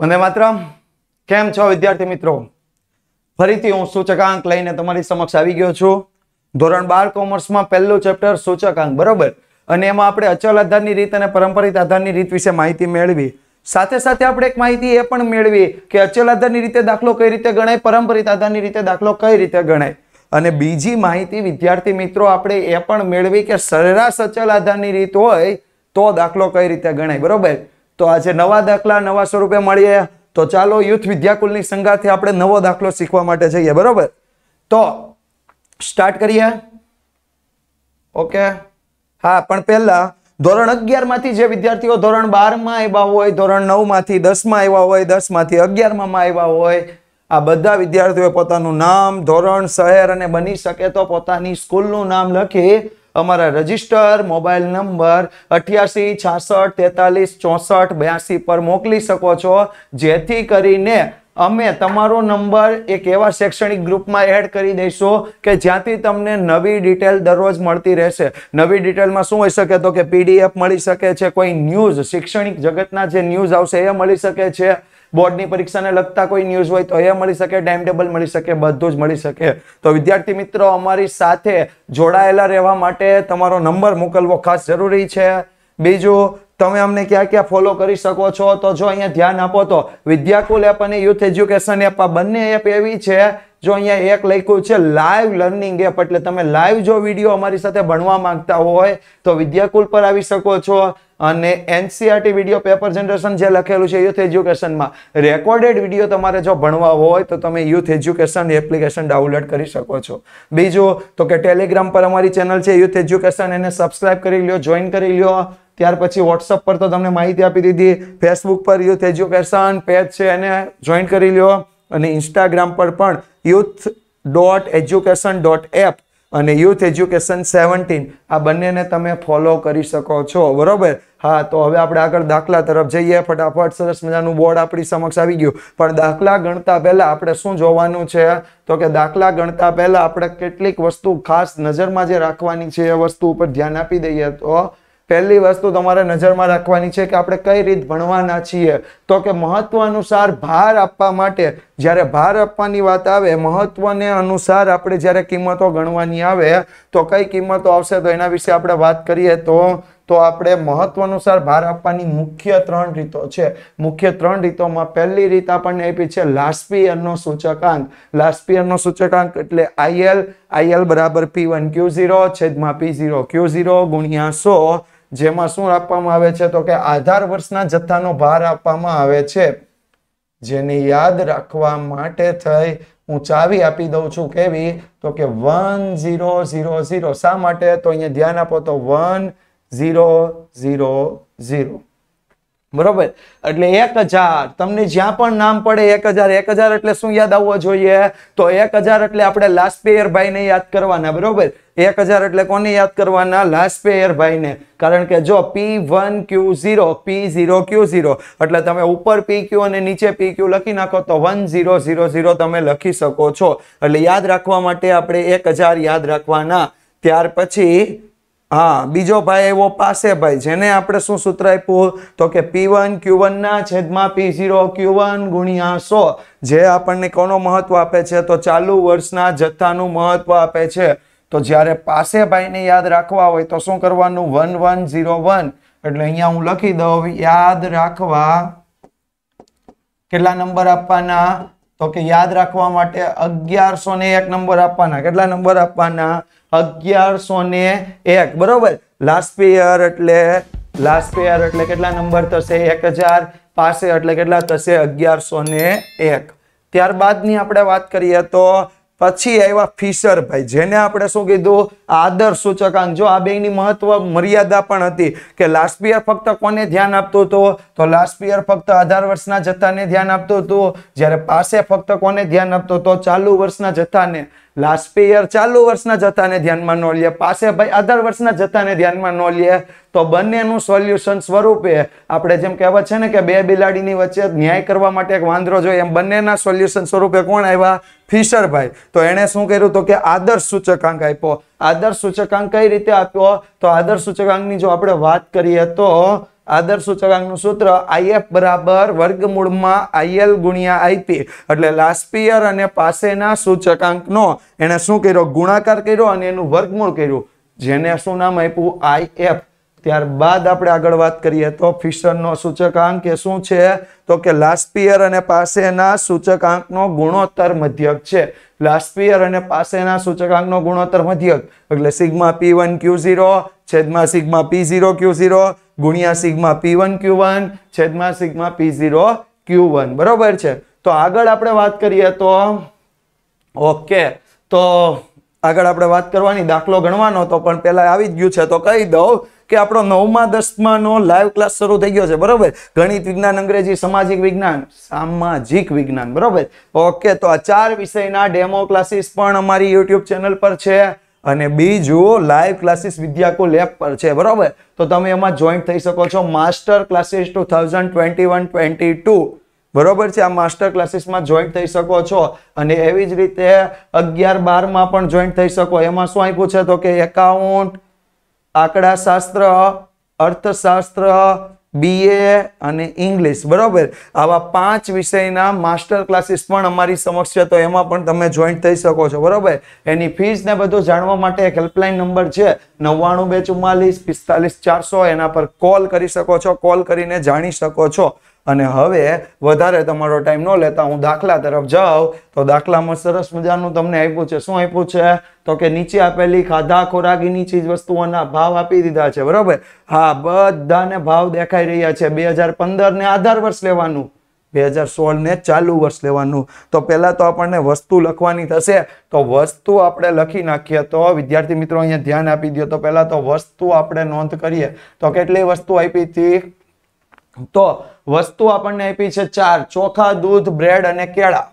વંદે માત્ર કેમ છો વિદ્યાર્થી મિત્રો ફરીથી હું સૂચકાંક લઈને તમારી સમક્ષ આવી ગયો છું ધોરણ બાર કોમર્સમાં પહેલું ચેપ્ટર સૂચકાંક બરોબર અને એમાં આપણે અચલ આધારની રીત અને પરંપરિત આધારની રીત વિશે માહિતી મેળવી સાથે સાથે આપણે એક માહિતી એ પણ મેળવી કે અચલ આધારની રીતે દાખલો કઈ રીતે ગણાય પરંપરિત આધારની રીતે દાખલો કઈ રીતે ગણાય અને બીજી માહિતી વિદ્યાર્થી મિત્રો આપણે એ પણ મેળવી કે સરેરાશ અચલ આધારની રીત હોય તો દાખલો કઈ રીતે ગણાય બરોબર તો આજે નવા દાખલા નવા સ્વરૂપે મળીએ તો ચાલો યુથ વિદ્યાકુલની સંગાથી આપણે નવો દાખલો શીખવા માટે જઈએ બરોબર તો સ્ટાર્ટ કરીએ ઓકે હા પણ પહેલા ધોરણ અગિયારમાંથી જે વિદ્યાર્થીઓ ધોરણ બારમાં આવ્યા હોય ધોરણ નવમાંથી દસમાં આવ્યા હોય દસમાંથી અગિયારમાં આવ્યા હોય આ બધા વિદ્યાર્થીઓએ પોતાનું નામ ધોરણ શહેર અને બની શકે તો પોતાની સ્કૂલનું નામ લખી અમારા રજિસ્ટર મોબાઈલ નંબર અઠ્યાસી છાસઠ તેતાલીસ ચોસઠ બ્યાસી પર મોકલી શકો છો જેથી કરીને અમે તમારો નંબર એક એવા શૈક્ષણિક ગ્રુપમાં એડ કરી દઈશું કે જ્યાંથી તમને નવી ડિટેલ દરરોજ મળતી રહેશે નવી ડિટેલમાં શું હોઈ શકે તો કે પીડીએફ મળી શકે છે કોઈ ન્યૂઝ શૈક્ષણિક જગતના જે ન્યૂઝ આવશે એ મળી શકે છે બોર્ડની પરીક્ષાને લગતા કોઈ ન્યૂઝ હોય તો એ મળી શકે ટાઈમ ટેબલ મળી શકે બધું જ મળી શકે તો વિદ્યાર્થી મિત્રો અમારી સાથે જોડાયેલા રહેવા માટે તમારો નંબર મોકલવો ખાસ જરૂરી છે બીજું તમે અમને ક્યાં ક્યાં ફોલો કરી શકો છો તો જો અહીંયા ધ્યાન આપો તો વિદ્યાકુલ એપ અને યુથ એજ્યુકેશન એપ આ બંને એપ એવી છે જો અહીંયા એક લખ્યું છે લાઈવ લર્નિંગ એપ એટલે તમે લાઈવ જો વિડીયો અમારી સાથે ભણવા માંગતા હોય તો વિદ્યાકુલ પર આવી શકો છો અને એનસીઆરટી વિડીયો પેપર જનરેશન જે લખેલું છે યુથ એજ્યુકેશનમાં રેકોર્ડેડ વિડીયો તમારે જો ભણવા હોય તો તમે યુથ એજ્યુકેશન એપ્લિકેશન ડાઉનલોડ કરી શકો છો બીજું તો કે ટેલિગ્રામ પર અમારી ચેનલ છે યુથ એજ્યુકેશન એને સબસ્ક્રાઈબ કરી લ્યો જોઈન કરી લ્યો ત્યાર પછી વોટ્સઅપ પર તો તમને માહિતી આપી દીધી ફેસબુક પર યુથ એજ્યુકેશન પેજ છે એને જોઈન કરી લ્યો અને ઇન્સ્ટાગ્રામ પર પણ youth dot education dot app અને યુથ એજ્યુકેશન સેવન્ટીન આ બંનેને તમે ફોલો કરી શકો છો બરોબર હા તો હવે આપણે આગળ દાખલા તરફ જઈએ ફટાફટ સરસ મજાનું બોર્ડ આપણી સમક્ષ આવી ગયું પણ દાખલા ગણતા પહેલાં આપણે શું જોવાનું છે તો કે દાખલા ગણતા પહેલાં આપણે કેટલીક વસ્તુ ખાસ નજરમાં જે રાખવાની છે એ વસ્તુ ઉપર ધ્યાન આપી દઈએ તો પહેલી વસ્તુ તમારે નજરમાં રાખવાની છે કે આપણે કઈ રીત ભણવાના છીએ તો કે મહત્વ અનુસાર ભાર આપવા માટે જ્યારે ભાર આપવાની વાત આવે મહત્વને અનુસાર આપણે જ્યારે કિંમતો ગણવાની આવે તો કઈ કિંમતો આવશે તો એના વિશે આપણે વાત કરીએ તો તો આપણે મહત્વ અનુસાર ભાર આપવાની મુખ્ય ત્રણ રીતો છે મુખ્ય ત્રણ રીતોમાં પહેલી રીત આપણને આપી છે લાસ્પિયરનો સૂચકાંક લાસ્પિયરનો સૂચકાંક એટલે આઈએલ આઈએલ બરાબર પી વન ક્યુ ઝીરો છેદમાં પી ઝીરો ક્યુ ઝીરો ગુણ્યા સો જેમાં શું આપવામાં આવે છે તો કે આધાર વર્ષના જથ્થાનો ભાર આપવામાં આવે છે જેને યાદ રાખવા માટે થઈ હું ચાવી આપી દઉં છું કેવી તો કે વન ઝીરો ઝીરો ઝીરો શા માટે તો અહીંયા ધ્યાન આપો તો વન ઝીરો ઝીરો ઝીરો બરોબર એટલે એક હજાર તમને જ્યાં પણ નામ પડે એક હજાર એક હજાર એટલે શું યાદ આવવો જોઈએ તો એક હજાર એટલે આપણે લાસ્ટ પેયર ભાઈને યાદ કરવાના બરોબર એક હજાર એટલે કોને યાદ કરવાના લાસ્ટ પેયર ભાઈને કારણ કે જો P one Q zero P zero Q zero એટલે તમે ઉપર પી ક્યુ અને નીચે પી ક્યુ લખી નાખો તો વન ઝીરો ઝીરો ઝીરો તમે લખી શકો છો એટલે યાદ રાખવા માટે આપણે એક હજાર યાદ રાખવાના ત્યાર પછી હા બીજો ભાઈ એવો પાસે ભાઈ જેને આપણે શું સૂત્ર આપ્યું તો કે પી વન ક્યુ વનના છેદમાં પી ઝીરો ક્યુ વન ગુણ્યા સો જે આપણને કોનો મહત્વ આપે છે તો ચાલુ વર્ષના જથ્થાનું મહત્વ આપે છે તો જ્યારે પાસે ભાઈને યાદ રાખવા હોય તો શું કરવાનું વન વન ઝીરો વન એટલે અહીંયા હું લખી દઉં યાદ રાખવા કેટલા નંબર આપવાના તો કે યાદ રાખવા માટે અગિયારસો ને એક નંબર આપવાના કેટલા નંબર આપવાના અગિયારસો ને એક બરોબર લાસ્ટ પેયર એટલે લાસ્ટ પેયર એટલે કેટલા નંબર થશે એક હજાર પાસે એટલે કેટલા થશે અગિયારસો ને એક ત્યારબાદની આપણે વાત કરીએ તો પછી આવ્યા ફિશર ભાઈ જેને આપણે શું કીધું આદર સૂચકાંક જો આ બેની મહત્વ મર્યાદા પણ હતી કે લાસ્ટ પિયર ફક્ત કોને ધ્યાન આપતું હતું તો લાસ્ટ પિયર ફક્ત અઢાર વર્ષના જથ્થાને ધ્યાન આપતું હતું જ્યારે પાસે ફક્ત કોને ધ્યાન આપતો હતો ચાલુ વર્ષના જથ્થાને લાસ્ટ પિયર ચાલુ વર્ષના જથ્થાને ધ્યાનમાં ન લે પાસે ભાઈ અઢાર વર્ષના જથ્થાને ધ્યાનમાં ન લે તો બંનેનું સોલ્યુશન સ્વરૂપે આપણે જેમ કહેવત છે ને કે બે બિલાડીની વચ્ચે ન્યાય કરવા માટે એક વાંદરો જોઈએ એમ બંનેના સોલ્યુશન સ્વરૂપે કોણ આવ્યા ફિશરભાઈ તો એણે શું કર્યું તો કે આદર્શ સૂચકાંક આપ્યો આદર્શ સૂચકાંક કઈ રીતે આપ્યો તો આદર્શ સૂચકાંકની જો આપણે વાત કરીએ તો આદર્શ સૂચકાંકનું સૂત્ર આઈએફ બરાબર વર્ગમૂળમાં આઈએલ ગુણ્યા આઈપી એટલે લાસ્પિયર અને પાસેના સૂચકાંકનો એણે શું કર્યો ગુણાકાર કર્યો અને એનું વર્ગમૂળ કર્યું જેને શું નામ આપ્યું આઈએફ ત્યારબાદ આપણે આગળ વાત કરીએ તો ફિશરનો સૂચકાંક એ શું છે તો કે લાસ્પિયર અને પાસેના સૂચકાંકનો ગુણોત્તર મધ્યક છે લાસ્પિયર અને પાસેના સૂચકાંકનો ગુણોત્તર મધ્યક એટલે sigma P one Q zero છેદમાં sigma P zero Q zero ગુણ્યા sigma P one Q one છેદમાં sigma P zero Q one બરોબર છે તો આગળ આપણે વાત કરીએ તો ઓકે તો આગળ આપણે વાત કરવાની દાખલો ગણવાનો હતો પણ પહેલાં આવી જ ગયું છે તો કહી દઉં કે આપણો નવમા દસમાનો લાઈવ ક્લાસ શરૂ થઈ ગયો છે બરોબર ગણિત વિજ્ઞાન અંગ્રેજી સામાજિક વિજ્ઞાન સામાજિક વિજ્ઞાન બરોબર ઓકે તો આ ચાર વિષયના ડેમો ક્લાસીસ પણ અમારી યુટ્યુબ ચેનલ પર છે અને બીજું લાઈવ ક્લાસીસ વિદ્યાકો લેબ પર છે બરોબર તો તમે એમાં જોઈન્ટ થઈ શકો છો master classes two thousand twenty one twenty two બરોબર છે આ માસ્ટર ક્લાસીસમાં જોઈન્ટ થઈ શકો છો અને એવી જ રીતે અગિયાર બારમાં પણ જોઈન્ટ થઈ શકો એમાં શું આપ્યું છે તો કે એકાઉન્ટ આંકડાશાસ્ત્ર અર્થશાસ્ત્ર બીએ અને ઇંગ્લિશ બરાબર આવા પાંચ વિષયના માસ્ટર ક્લાસીસ પણ અમારી સમક્ષ છે તો એમાં પણ તમે જોઈન્ટ થઈ શકો છો બરોબર એની ફીસ ને બધું જાણવા માટે એક હેલ્પલાઇન નંબર છે નવ્વાણું બે ચુમ્માલીસ પિસ્તાલીસ ચારસો એના પર કોલ કરી શકો છો કોલ કરીને જાણી શકો છો અને હવે વધારે તમારો ટાઈમ ન લેતા હું દાખલા તરફ જાઉં તો દાખલામાં સરસ મજાનું તમને આપ્યું છે શું આપ્યું છે તો કે નીચે આપેલી ખાધા ખોરાકીની ચીજ વસ્તુઓના ભાવ આપી દીધા છે બરાબર હા બધાને ભાવ દેખાઈ રહ્યા છે બે હજાર ને આધાર વર્ષ લેવાનું બે હજાર સોળને ચાલુ વર્ષ લેવાનું તો પહેલાં તો આપણને વસ્તુ લખવાની થશે તો વસ્તુ આપણે લખી નાખીએ તો વિદ્યાર્થી મિત્રો અહીંયા ધ્યાન આપી દો તો પહેલાં તો વસ્તુ આપણે નોંધ કરીએ તો કેટલી વસ્તુ આપી હતી તો વસ્તુ આપણને આપી છે ચાર ચોખા દૂધ બ્રેડ અને કેળા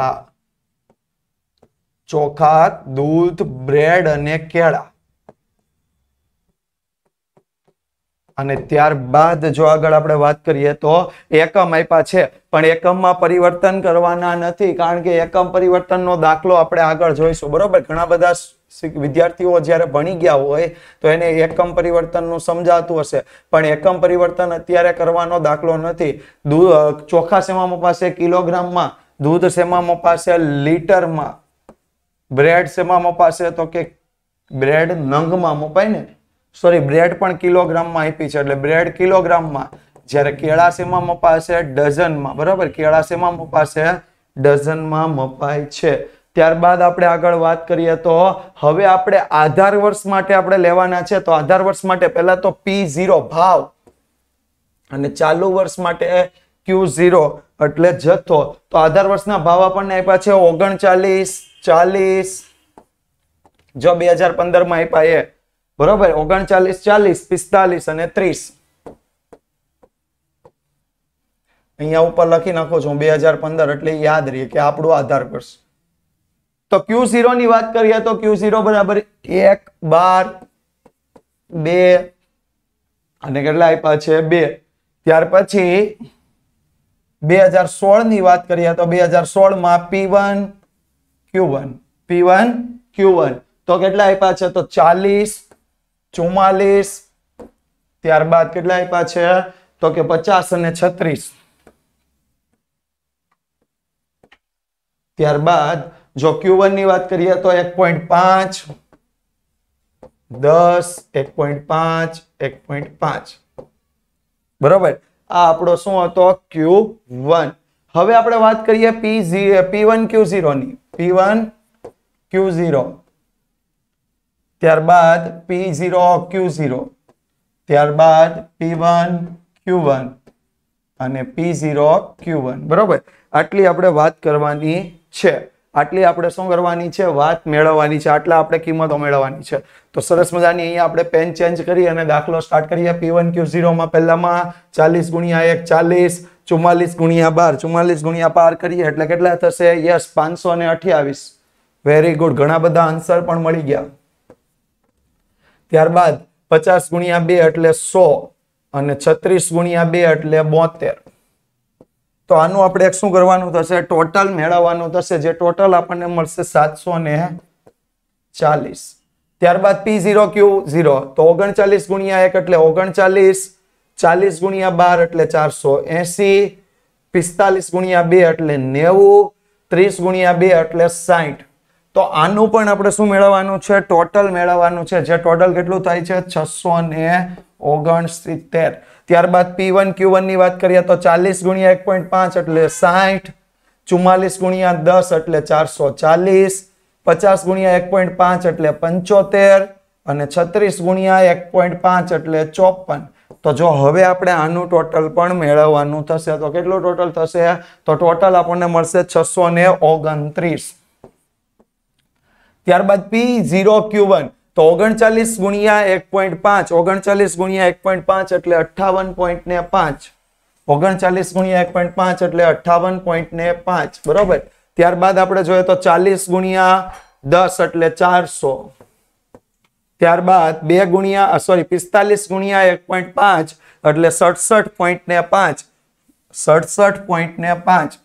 હા ચોખા દૂધ બ્રેડ અને કેળા અને ત્યારબાદ જો આગળ આપણે વાત કરીએ તો એકમ આપ્યા છે પણ એકમમાં પરિવર્તન કરવાના નથી કારણ કે એકમ પરિવર્તનનો દાખલો આપણે આગળ જોઈશું બરોબર ઘણા બધા વિદ્યાર્થીઓ જ્યારે ભણી ગયા હોય તો એને એકમ પરિવર્તનનું સમજાતું હશે પણ એકમ પરિવર્તન અત્યારે કરવાનો દાખલો નથી દૂધ ચોખા શેમાં મપાશે કિલોગ્રામમાં દૂધ શેમાં મપાશે લીટરમાં બ્રેડ શેમાં મપાશે તો કે બ્રેડ નંગમાં મપાય ને સોરી બ્રેડ પણ કિલોગ્રામમાં આપી છે એટલે બ્રેડ કિલોગ્રામમાં જ્યારે કેળા શેમાં મપાશે ડઝનમાં બરાબર કેળા શેમાં પાસે ડઝનમાં મપાય છે ત્યારબાદ આપણે આગળ વાત કરીએ તો હવે આપણે આધાર વર્ષ માટે આપણે લેવાના છે તો આધાર વર્ષ માટે પહેલા તો પી ઝીરો ભાવ અને ચાલુ વર્ષ માટે ક્યુ ઝીરો એટલે જથ્થો તો આધાર વર્ષના ભાવ આપણને આપ્યા છે ઓગણચાલીસ ચાલીસ જો બે હજાર પંદર માં આપ્યા એ બરોબર ઓગણચાલીસ ચાલીસ પિસ્તાલીસ અને ત્રીસ અહીંયા ઉપર લખી નાખો છું બે હજાર પંદર એટલે યાદ રહીએ કે આપણું આધાર વર્ષ તો ક્યુ ઝીરો ની વાત કરીએ તો ક્યુ ઝીરો બરાબર એક બાર બે અને કેટલા આપ્યા છે બે ત્યાર પછી બે હજાર સોળ ની વાત કરીએ તો બે હજાર સોળ માં P one Q one P one Q one તો કેટલા આપ્યા છે તો ચાલીસ ચુમ્માલીસ ત્યારબાદ કેટલા આપ્યા છે તો કે પચાસ અને છત્રીસ ત્યારબાદ જો ક્યુ ની વાત કરીએ તો એક પોઈન્ટ પાંચ દસ એક પોઈન્ટ પાંચ એક પોઈન્ટ પાંચ બરોબર આ આપણો શું હતો ક્યુ વન હવે આપણે વાત કરીએ પી પી વન ક્યુ ની પી વન ક્યુ ત્યારબાદ પી ઝીરો ક્યુ ત્યારબાદ પી વન ક્યુ વન અને પી ઝીરો ક્યુ વન બરોબર આટલી આપણે વાત કરવાની છે આટલી આપણે શું કરવાની છે વાત મેળવવાની છે આટલા આપણે કિંમતો મેળવવાની છે તો સરસ મજાની અહીંયા આપણે પેન ચેન્જ કરી અને દાખલો સ્ટાર્ટ કરીએ પી વન ક્યુ ઝીરોમાં પહેલામાં ચાલીસ ગુણ્યા એક ચાલીસ ચુમ્માલીસ ગુણ્યા બાર ચુમ્માલીસ ગુણ્યા પાર કરીએ એટલે કેટલા થશે યસ પાંચસો ને અઠ્યાવીસ વેરી ગુડ ઘણા બધા આન્સર પણ મળી ગયા ત્યારબાદ પચાસ ગુણ્યા બે એટલે સો અને છત્રીસ ગુણ્યા બે એટલે બોતેર તો આનું આપણે શું કરવાનું થશે ટોટલ મેળવવાનું થશે જે ટોટલ આપણને મળશે સાતસો ને ચાલીસ ત્યારબાદ પી ઝીરો ક્યુ ઝીરો તો ઓગણચાલીસ ગુણ્યા એક એટલે ઓગણચાલીસ ચાલીસ ગુણ્યા બાર એટલે ચારસો એસી પિસ્તાલીસ ગુણ્યા બે એટલે નેવું ત્રીસ ગુણ્યા બે એટલે સાહીઠ તો આનું પણ આપણે શું મેળવવાનું છે ટોટલ મેળવવાનું છે જે ટોટલ કેટલું થાય છે છસો ને ઓગણસિત્તેર ત્યારબાદ પી વન ક્યુ વનની વાત કરીએ તો ચાલીસ ગુણ્યા એક પોઈન્ટ પાંચ એટલે સાઠ ચુમ્માલીસ ગુણ્યા દસ એટલે ચારસો ચાલીસ પચાસ ગુણ્યા એક પોઈન્ટ પાંચ એટલે પંચોતેર અને છત્રીસ ગુણ્યા એક પોઈન્ટ પાંચ એટલે ચોપન તો જો હવે આપણે આનું ટોટલ પણ મેળવવાનું થશે તો કેટલું ટોટલ થશે તો ટોટલ આપણને મળશે છસો ને ઓગણત્રીસ ત્યારબાદ પી ઝીરો ક્યુ વન તો ઓગણચાલીસ ગુણ્યા એક પોઈન્ટ પાંચ ઓગણચાલીસ ગુણ્યા એક પોઈન્ટ પાંચ એટલે અઠાવન પોઈન્ટ ને પાંચ ઓગણચાલીસ ગુણ્યા એક પોઈન્ટ પાંચ એટલે અઠાવન પોઈન્ટ ને પાંચ બરોબર ત્યારબાદ આપણે જોઈએ તો ચાલીસ ગુણ્યા દસ એટલે ચારસો ત્યારબાદ બે ગુણ્યા સોરી પિસ્તાલીસ ગુણ્યા એક પોઈન્ટ પાંચ એટલે સડસઠ પોઈન્ટ ને પાંચ સડસઠ પોઈન્ટ ને પાંચ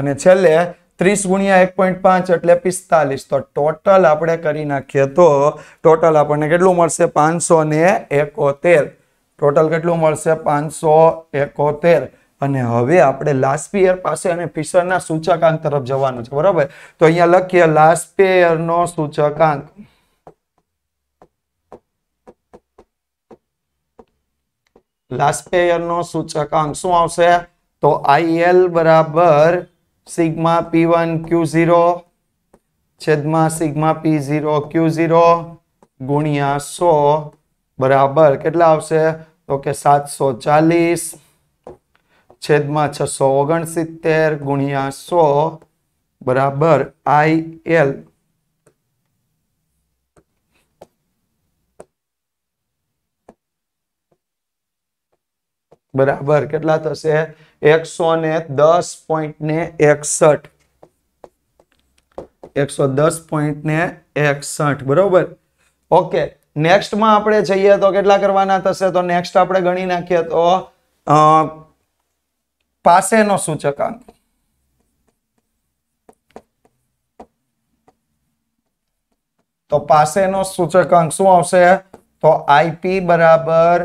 અને છેલ્લે ત્રીસ ગુણ્યા એક પોઈન્ટ પાંચ એટલે પિસ્તાલીસ તો ટોટલ આપણે કરી નાખીએ તો ટોટલ આપણને કેટલું મળશે પાંચસો ને એકોતેર ટોટલ કેટલું મળશે પાંચસો એકોતેર અને હવે આપણે લાસ્પિયર પાસે અને ફિશરના સૂચકાંક તરફ જવાનું છે બરાબર તો અહીંયા લખીએ લાસ્પિયરનો સૂચકાંક લાસ્પેયરનો સૂચકાંક શું આવશે તો આઈએલ બરાબર sigma P one Q zero છેદમાં sigma P zero Q zero ગુણ્યા સો બરાબર કેટલા આવશે તો કે સાતસો ચાલીસ છેદમાં છસો ઓગણસિત્તેર ગુણ્યા સો બરાબર આઈ એલ બરાબર કેટલા થશે એકસો ને દસ પોઈન્ટ ને એકસઠ એકસો દસ પોઈન્ટ ને એકસઠ બરોબર ઓકે નેક્સ્ટમાં આપણે જઈએ તો કેટલા કરવાના થશે તો નેક્સ્ટ આપણે ગણી નાખીએ તો પાસેનો સૂચકાંક તો પાસેનો સૂચકાંક શું આવશે તો આઈપી બરાબર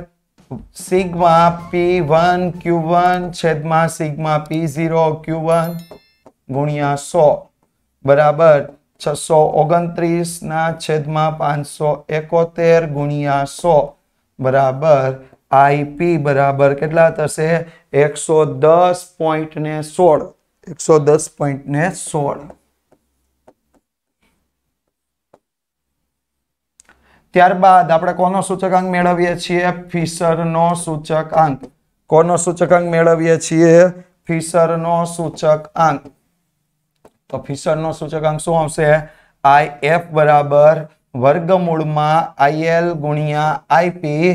sigma P one Q one છેદમાં sigma P zero Q one ગુણ્યા સો બરાબર છસો ઓગણત્રીસના છેદમાં પાંચસો એકોતેર ગુણ્યા સો બરાબર આઈપી બરાબર કેટલા થશે એકસો દસ પોઈન્ટ ને સોળ એકસો દસ પોઈન્ટ ને સોળ ત્યારબાદ આપણે કોનો સૂચકાંક મેળવીએ છીએ ફિશરનો સૂચકાંક કોનો સૂચકાંક મેળવીએ છીએ ફિશરનો સૂચકાંક તો ફિશરનો સૂચકાંક શું આવશે આઈ એફ બરાબર વર્ગમૂળમાં આઈ એલ ગુણ્યા આઈપી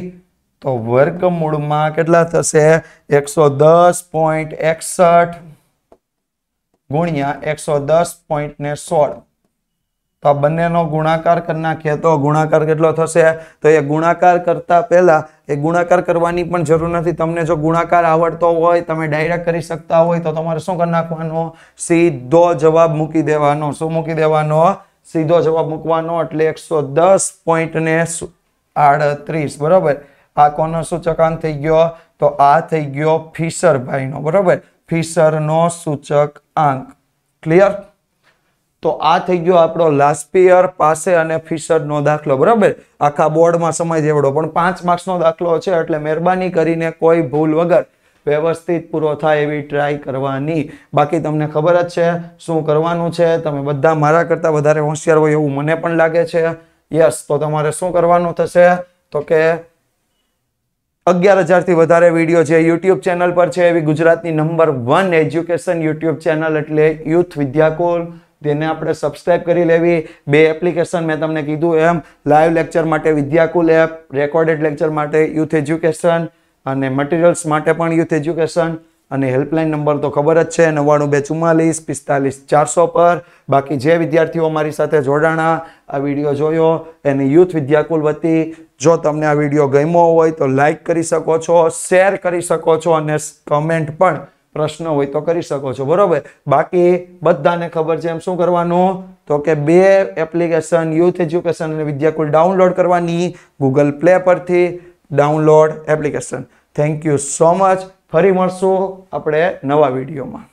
તો વર્ગમૂળમાં કેટલા થશે એકસો દસ પોઈન્ટ એકસઠ ગુણ્યા એકસો દસ પોઈન્ટ ને સોળ તો આ બંનેનો ગુણાકાર કરી નાખીએ તો ગુણાકાર કેટલો થશે તો એ ગુણાકાર કરતા પહેલા એ ગુણાકાર કરવાની પણ જરૂર નથી તમને જો ગુણાકાર આવડતો હોય તમે ડાયરેક્ટ કરી શકતા હોય તો તમારે શું કરી નાખવાનો સીધો જવાબ મૂકી દેવાનો શું મૂકી દેવાનો સીધો જવાબ મૂકવાનો એટલે એકસો દસ ને આડત્રીસ બરાબર આ કોનો સૂચકાંક થઈ ગયો તો આ થઈ ગયો ફિશરભાઈનો બરાબર ફિશરનો સૂચક આંક ક્લિયર તો આ થઈ ગયો આપણો લાસ્પિયર પાસે અને ફિશરનો દાખલો બરાબર આખા બોર્ડમાં સમય જેવડો પણ પાંચ માર્ક્સનો દાખલો છે એટલે મહેરબાની કરીને કોઈ ભૂલ વગર વ્યવસ્થિત પૂરો થાય એવી ટ્રાય કરવાની બાકી તમને ખબર જ છે શું કરવાનું છે તમે બધા મારા કરતાં વધારે હોશિયાર હોય એવું મને પણ લાગે છે યસ તો તમારે શું કરવાનું થશે તો કે અગિયાર હજારથી વધારે વિડીયો છે યુટ્યુબ ચેનલ પર છે એવી ગુજરાતની number one education YouTube channel એટલે યુથ વિદ્યાકુલ તેને આપણે સબસ્ક્રાઇબ કરી લેવી બે એપ્લિકેશન મેં તમને કીધું એમ લાઈવ લેક્ચર માટે વિદ્યાકુલ એપ રેકોર્ડેડ લેક્ચર માટે યુથ એજ્યુકેશન અને મટીરિયલ્સ માટે પણ યુથ એજ્યુકેશન અને હેલ્પલાઇન નંબર તો ખબર જ છે નવ્વાણું બે ચુમ્માલીસ પિસ્તાલીસ ચારસો પર બાકી જે વિદ્યાર્થીઓ મારી સાથે જોડાણા આ વિડીયો જોયો એને યુથ વિદ્યાકુલ વતી જો તમને આ વિડીયો ગમ્યો હોય તો લાઇક કરી શકો છો શેર કરી શકો છો અને કમેન્ટ પણ પ્રશ્ન હોય તો કરી શકો છો બરોબર બાકી બધાને ખબર છે એમ શું કરવાનું તો કે બે એપ્લિકેશન યુથ એજ્યુકેશન અને વિદ્યાકુલ ડાઉનલોડ કરવાની ગૂગલ પ્લે પરથી download application thank you so much ફરી મળશું આપણે નવા વિડીયોમાં